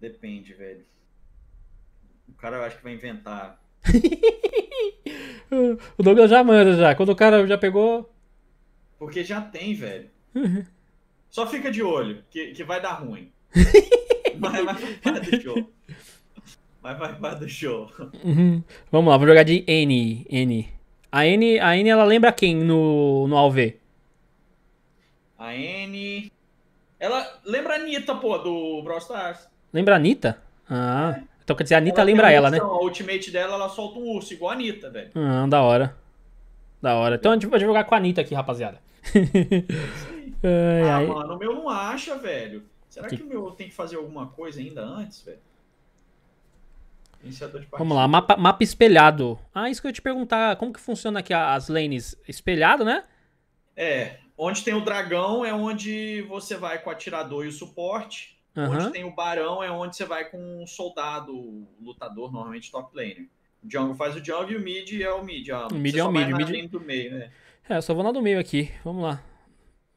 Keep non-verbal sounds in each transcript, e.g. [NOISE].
Depende, velho. O cara eu acho que vai inventar. [LAUGHS] o Douglas já manda já. Quando o cara já pegou. Porque já tem, velho. Uhum. Só fica de olho, que, que vai dar ruim. mas, [LAUGHS] vai do show. Mas vai do show. Uhum. Vamos lá, vou jogar de N. N. A N, a N ela lembra quem no, no AOV? A N. Ela lembra a Anitta, pô, do Brawl Stars. Lembra a Anitta? Ah. Então quer dizer, a Anitta ela lembra ela, né? A ultimate dela, ela solta um urso, igual a Anitta, velho. Ah, da hora. Da hora. Então a gente vai jogar com a Anitta aqui, rapaziada. [LAUGHS] ai, ah, ai. mano, o meu não acha, velho. Será que... que o meu tem que fazer alguma coisa ainda antes, velho? Vamos lá, mapa, mapa, espelhado. Ah, isso que eu ia te perguntar, como que funciona aqui as lanes? Espelhado, né? É, onde tem o dragão é onde você vai com o atirador e o suporte. Uhum. Onde tem o barão é onde você vai com um soldado, lutador, normalmente top laner. O jungle faz o jungle e o mid é o mid. O mid é o mid. mid... Do meio, né? É, só vou na do meio aqui. Vamos lá.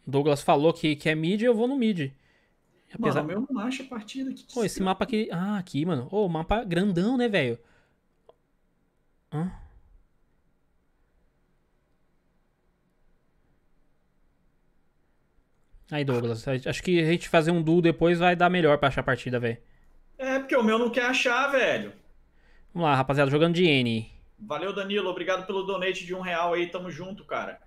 Douglas falou que, que é mid, eu vou no mid. Apesar... Mano, meu não acha a partida. Que Pô, esse mapa aqui... Ah, aqui, mano. Ô, oh, mapa é grandão, né, velho? Hã? Ah. Aí, Douglas, acho que a gente fazer um duo depois vai dar melhor pra achar a partida, velho. É, porque o meu não quer achar, velho. Vamos lá, rapaziada, jogando de N. Valeu, Danilo. Obrigado pelo donate de um real aí. Tamo junto, cara.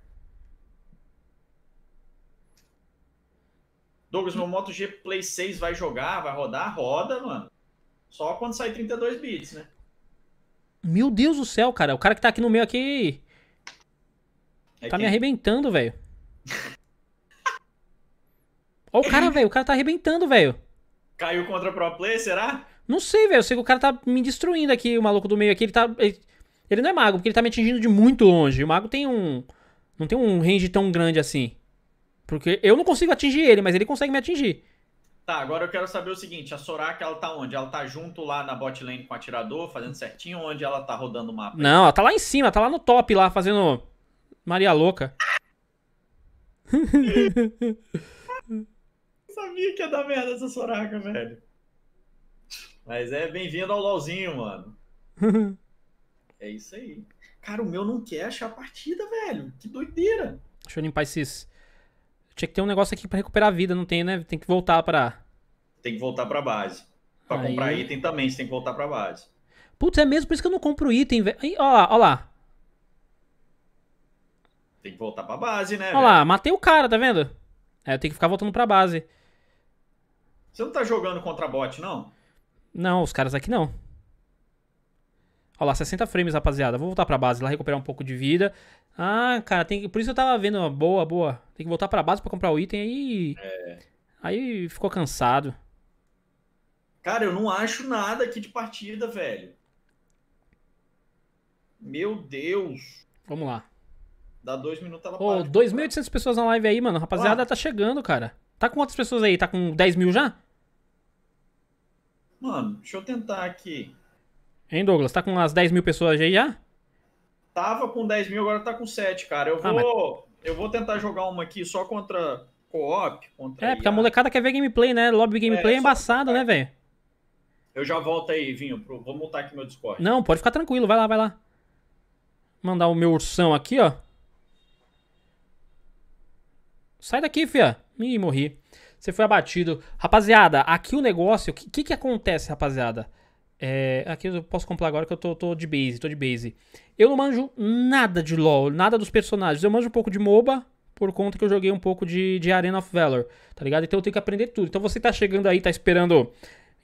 Douglas, meu Moto G Play 6 vai jogar, vai rodar? Roda, mano. Só quando sai 32 bits, né? Meu Deus do céu, cara. O cara que tá aqui no meio aqui... É tá quem? me arrebentando, velho. [LAUGHS] Olha o cara, velho. O cara tá arrebentando, velho. Caiu contra o Pro Play, será? Não sei, velho. Eu sei que o cara tá me destruindo aqui, o maluco do meio aqui. Ele tá. Ele, não é mago, porque ele tá me atingindo de muito longe. O mago tem um. Não tem um range tão grande assim. Porque eu não consigo atingir ele, mas ele consegue me atingir. Tá, agora eu quero saber o seguinte, a Soraka, ela tá onde? Ela tá junto lá na bot lane com o atirador, fazendo certinho, onde ela tá rodando o mapa? Não, ela tá lá em cima, tá lá no top, lá, fazendo Maria Louca. [LAUGHS] Sabia que ia dar merda essa Soraka, velho. Mas é bem-vindo ao LOLzinho, mano. [LAUGHS] é isso aí. Cara, o meu não quer achar a partida, velho. Que doideira. Deixa eu limpar esses. Tinha que ter um negócio aqui pra recuperar a vida, não tem, né? Tem que voltar pra. Tem que voltar pra base. Pra aí... comprar item também, você tem que voltar pra base. Putz, é mesmo por isso que eu não compro item, velho. Olha lá, olha lá. Tem que voltar pra base, né? Olha lá, matei o cara, tá vendo? É, eu tenho que ficar voltando pra base. Você não tá jogando contra bot, não? Não, os caras aqui não. Olha lá, 60 frames, rapaziada. Vou voltar pra base lá, recuperar um pouco de vida. Ah, cara, tem que... por isso eu tava vendo. Boa, boa. Tem que voltar pra base pra comprar o item aí. É. Aí ficou cansado. Cara, eu não acho nada aqui de partida, velho. Meu Deus. Vamos lá. Dá dois minutos ela Pô, 2.800 pessoas na live aí, mano. Rapaziada, tá chegando, cara. Tá com quantas pessoas aí? Tá com 10 mil já? Mano, deixa eu tentar aqui. Hein, Douglas? Tá com umas 10 mil pessoas aí já? Tava com 10 mil, agora tá com 7, cara. Eu vou, ah, mas... eu vou tentar jogar uma aqui só contra co-op. Contra é, IA. porque a molecada quer ver gameplay, né? Lobby gameplay é, é embaçado, né, velho? Eu já volto aí, Vinho. Pro... Vou montar aqui meu Discord. Não, pode ficar tranquilo. Vai lá, vai lá. Mandar o meu ursão aqui, ó. Sai daqui, fia. Ih, morri. Você foi abatido. Rapaziada, aqui o negócio. O que, que acontece, rapaziada? É, aqui eu posso comprar agora que eu tô, tô, de base, tô de base. Eu não manjo nada de LoL, nada dos personagens. Eu manjo um pouco de MOBA, por conta que eu joguei um pouco de, de Arena of Valor, tá ligado? Então eu tenho que aprender tudo. Então você tá chegando aí, tá esperando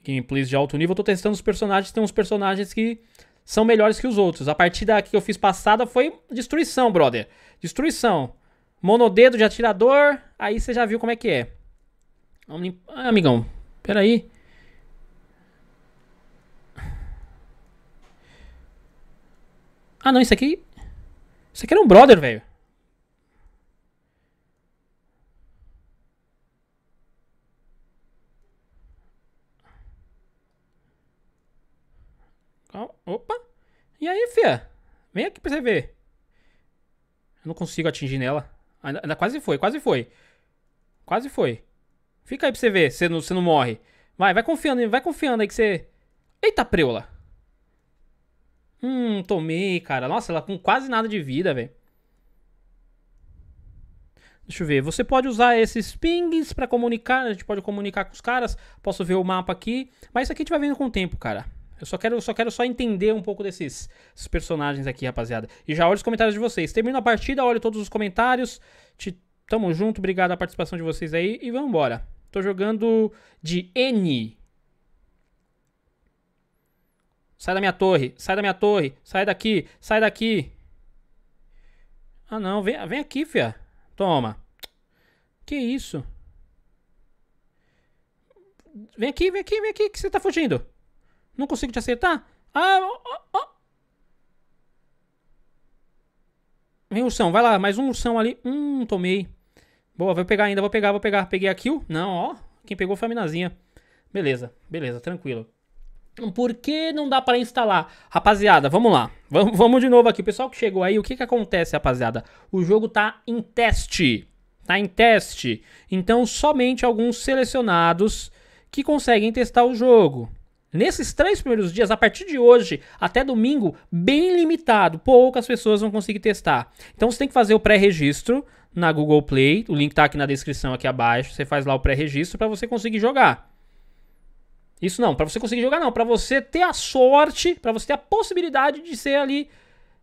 gameplays de alto nível, eu tô testando os personagens, tem uns personagens que são melhores que os outros. A partida que eu fiz passada foi destruição, brother. Destruição. Monodedo de atirador, aí você já viu como é que é. Vamos limpar. Ah, amigão, peraí. Ah, não, isso aqui. Isso aqui era um brother, velho. Opa! E aí, fia? Vem aqui pra você ver. Eu não consigo atingir nela. Ainda, ainda quase foi, quase foi. Quase foi. Fica aí pra você ver, você não, se não morre. Vai, vai confiando, vai confiando aí que você. Eita, preula! Hum, tomei, cara. Nossa, ela com quase nada de vida, velho. Deixa eu ver. Você pode usar esses pings para comunicar. A gente pode comunicar com os caras. Posso ver o mapa aqui. Mas isso aqui a gente vai vendo com o tempo, cara. Eu só quero, eu só quero só entender um pouco desses, desses personagens aqui, rapaziada. E já olho os comentários de vocês. Termino a partida, olho todos os comentários. Te Tamo junto, obrigado a participação de vocês aí e vamos embora. Tô jogando de N. Sai da minha torre, sai da minha torre, sai daqui, sai daqui. Ah não, vem, vem aqui, fia. Toma. Que isso? Vem aqui, vem aqui, vem aqui, que você tá fugindo. Não consigo te acertar? Ah, oh, oh. Vem ursão, vai lá, mais um ursão ali. Hum, tomei. Boa, vou pegar ainda, vou pegar, vou pegar. Peguei a kill? Não, ó. Quem pegou foi a minazinha. Beleza, beleza, tranquilo. Por que não dá para instalar? Rapaziada, vamos lá. Vamos, de novo aqui. O pessoal que chegou aí, o que que acontece, rapaziada? O jogo tá em teste. Tá em teste. Então, somente alguns selecionados que conseguem testar o jogo. Nesses três primeiros dias, a partir de hoje até domingo, bem limitado, poucas pessoas vão conseguir testar. Então você tem que fazer o pré-registro na Google Play. O link tá aqui na descrição aqui abaixo. Você faz lá o pré-registro para você conseguir jogar. Isso não, para você conseguir jogar não, para você ter a sorte, para você ter a possibilidade de ser ali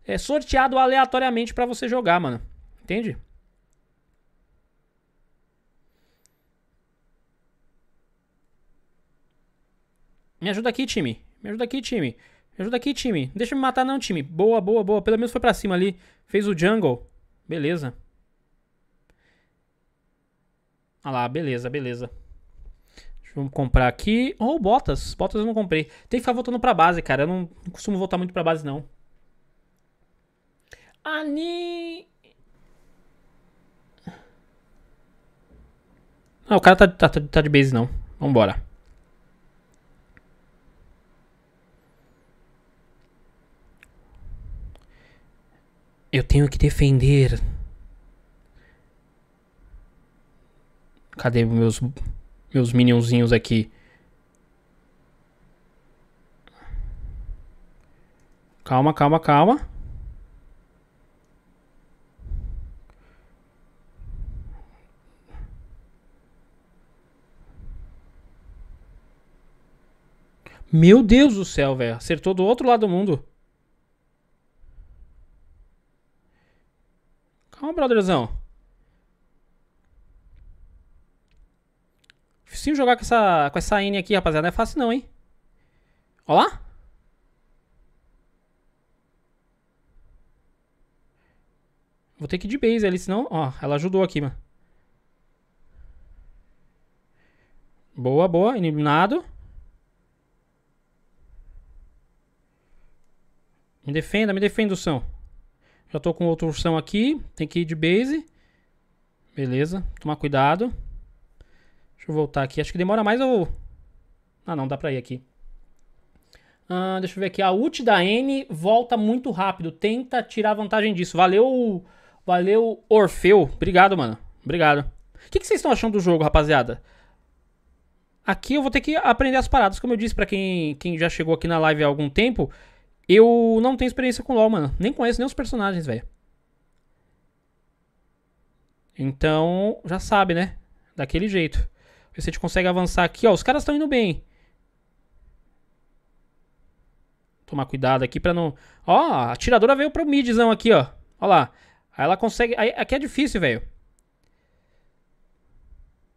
é, sorteado aleatoriamente para você jogar, mano. Entende? Me ajuda aqui, time. Me ajuda aqui, time. Me ajuda aqui, time. Deixa me matar não, time. Boa, boa, boa. Pelo menos foi para cima ali. Fez o jungle. Beleza. Ah lá, beleza, beleza. Vamos comprar aqui. Ou oh, Botas. Botas eu não comprei. Tem que ficar voltando pra base, cara. Eu não, não costumo voltar muito pra base, não. Ani... Não, ah, o cara tá, tá, tá de base, não. Vambora. Eu tenho que defender Cadê meus, meus minionzinhos aqui? Calma, calma, calma. Meu Deus do céu, velho. Acertou do outro lado do mundo. Calma, brotherzão. difícil jogar com essa, com essa N aqui, rapaziada. Não é fácil não, hein? Ó lá. Vou ter que ir de base ali, senão... Ó, ela ajudou aqui, mano. Boa, boa. Eliminado. Me defenda, me defenda, Ursão. Já tô com outro Ursão aqui. Tem que ir de base. Beleza. Tomar cuidado. Deixa eu voltar aqui. Acho que demora mais ou... Ah, não, dá pra ir aqui. Ah, deixa eu ver aqui. A ult da N volta muito rápido. Tenta tirar vantagem disso. Valeu, valeu Orfeu. Obrigado, mano. Obrigado. O que, que vocês estão achando do jogo, rapaziada? Aqui eu vou ter que aprender as paradas. Como eu disse pra quem, quem já chegou aqui na live há algum tempo, eu não tenho experiência com LoL, mano. Nem conheço nem os personagens, velho. Então, já sabe, né? Daquele jeito. Ver se a gente consegue avançar aqui, ó, os caras estão indo bem. Tomar cuidado aqui pra não... Ó, a atiradora veio pro midzão aqui, ó. Ó lá. Aí ela consegue... Aí, aqui é difícil, velho.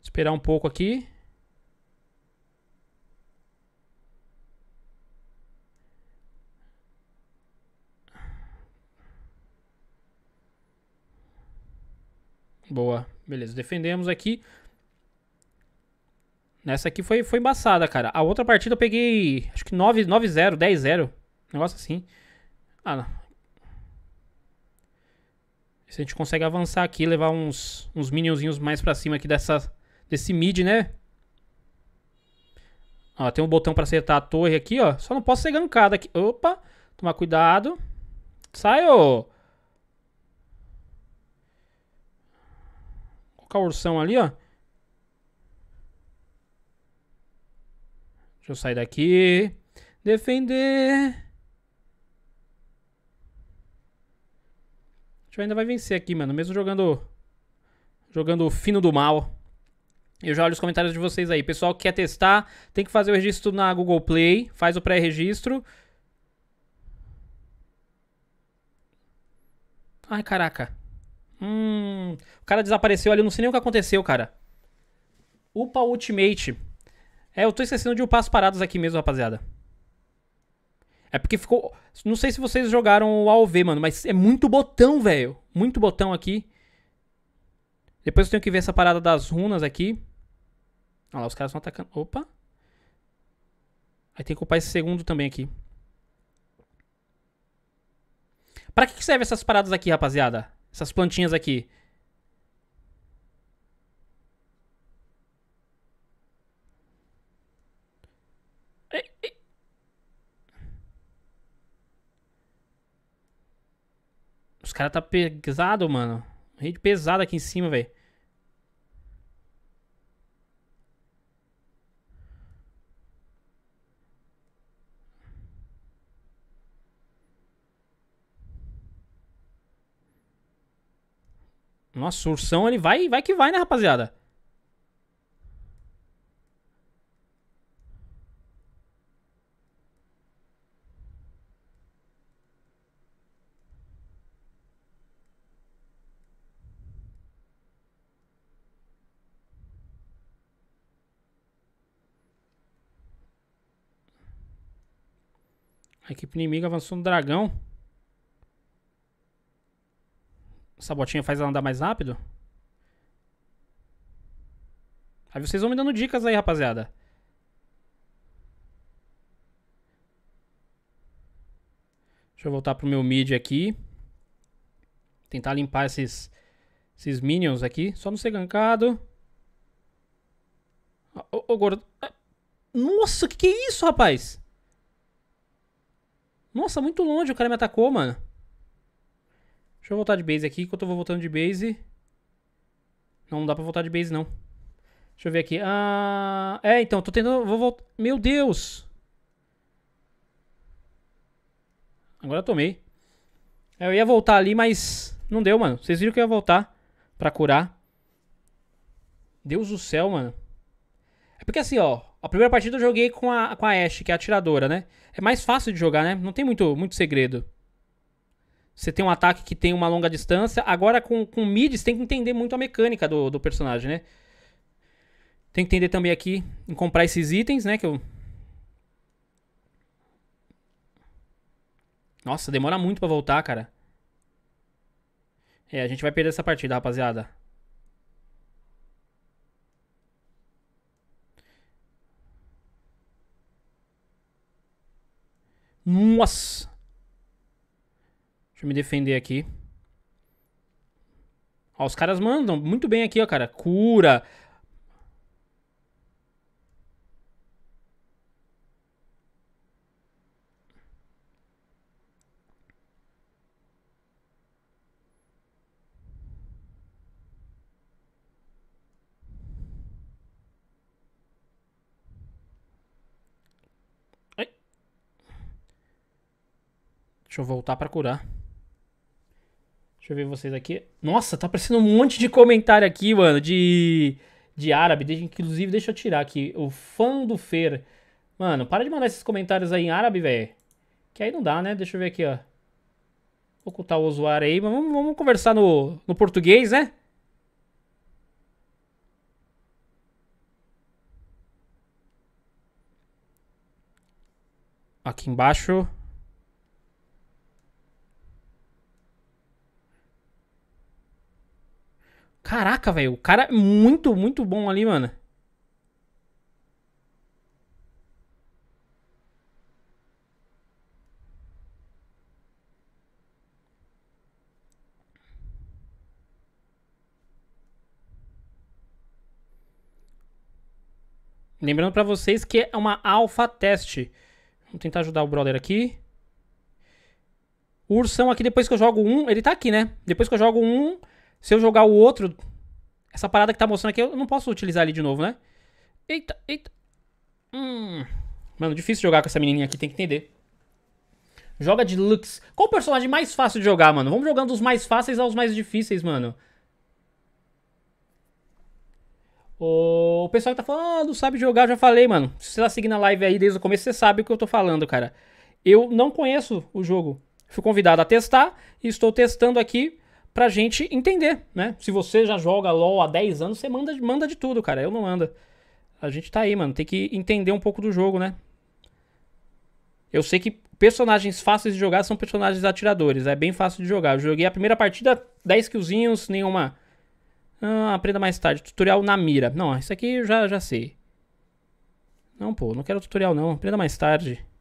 Esperar um pouco aqui. Boa, beleza. Defendemos aqui. Nessa aqui foi, foi embaçada, cara. A outra partida eu peguei, acho que 9-0, 10-0. Negócio assim. Ah, não. Se a gente consegue avançar aqui, levar uns, uns minionzinhos mais pra cima aqui dessa, desse mid, né? Ó, tem um botão pra acertar a torre aqui, ó. Só não posso ser gankado aqui. Opa, tomar cuidado. Sai, ô. Colocar o ursão ali, ó. Deixa eu sair daqui. Defender. A gente ainda vai vencer aqui, mano. Mesmo jogando. Jogando fino do mal. Eu já olho os comentários de vocês aí. Pessoal que quer testar, tem que fazer o registro na Google Play. Faz o pré-registro. Ai, caraca. Hum, o cara desapareceu ali. Eu não sei nem o que aconteceu, cara. Upa Ultimate. É, eu tô esquecendo de upar as paradas aqui mesmo, rapaziada. É porque ficou. Não sei se vocês jogaram o AOV, mano, mas é muito botão, velho. Muito botão aqui. Depois eu tenho que ver essa parada das runas aqui. Olha lá, os caras estão atacando. Opa. Aí tem que upar esse segundo também aqui. Pra que, que serve essas paradas aqui, rapaziada? Essas plantinhas aqui. cara tá pesado, mano. Rede pesada aqui em cima, velho. Nossa, o ursão ele vai, vai que vai, né, rapaziada? equipe inimiga avançou no dragão. Essa botinha faz ela andar mais rápido. Aí vocês vão me dando dicas aí, rapaziada. Deixa eu voltar pro meu mid aqui. Tentar limpar esses, esses minions aqui. Só não ser gankado. Ô, gordo. Ah, nossa, que que é isso, rapaz? Nossa, muito longe. O cara me atacou, mano. Deixa eu voltar de base aqui, enquanto eu vou voltando de base. Não, não dá pra voltar de base, não. Deixa eu ver aqui. Ah, é, então, tô tentando... Vou voltar... Meu Deus! Agora eu tomei. É, eu ia voltar ali, mas não deu, mano. Vocês viram que eu ia voltar pra curar. Deus do céu, mano. É porque assim, ó. A primeira partida eu joguei com a, com a Ashe, que é a atiradora, né? É mais fácil de jogar, né? Não tem muito, muito segredo. Você tem um ataque que tem uma longa distância. Agora, com, com mid, você tem que entender muito a mecânica do, do personagem, né? Tem que entender também aqui em comprar esses itens, né? Que eu... Nossa, demora muito pra voltar, cara. É, a gente vai perder essa partida, rapaziada. Nossa! Deixa eu me defender aqui. Ó, os caras mandam muito bem aqui, ó, cara. Cura, Deixa eu voltar para curar. Deixa eu ver vocês aqui. Nossa, tá aparecendo um monte de comentário aqui, mano, de, de árabe. De, inclusive, deixa eu tirar aqui. O fã do Fer. Mano, para de mandar esses comentários aí em árabe, velho. Que aí não dá, né? Deixa eu ver aqui, ó. Vou ocultar o usuário aí, mas vamos, vamos conversar no, no português, né? Aqui embaixo. Caraca, velho. O cara é muito, muito bom ali, mano. Lembrando para vocês que é uma alfa teste. Vamos tentar ajudar o brother aqui. O ursão aqui, depois que eu jogo um, ele tá aqui, né? Depois que eu jogo um, se eu jogar o outro, essa parada que tá mostrando aqui, eu não posso utilizar ali de novo, né? Eita, eita. Hum. Mano, difícil jogar com essa menininha aqui, tem que entender. Joga de Lux. Qual o personagem mais fácil de jogar, mano? Vamos jogando dos mais fáceis aos mais difíceis, mano. O pessoal que tá falando, ah, não sabe jogar, já falei, mano. Se você tá seguindo a live aí desde o começo, você sabe o que eu tô falando, cara. Eu não conheço o jogo. Fui convidado a testar e estou testando aqui pra gente entender, né? Se você já joga LoL há 10 anos, você manda, manda de tudo, cara. Eu não anda. A gente tá aí, mano. Tem que entender um pouco do jogo, né? Eu sei que personagens fáceis de jogar são personagens atiradores. É bem fácil de jogar. Eu joguei a primeira partida, 10 killzinhos, nenhuma. Ah, aprenda mais tarde. Tutorial na mira. Não, isso aqui eu já, já sei. Não, pô, não quero tutorial não. Aprenda mais tarde.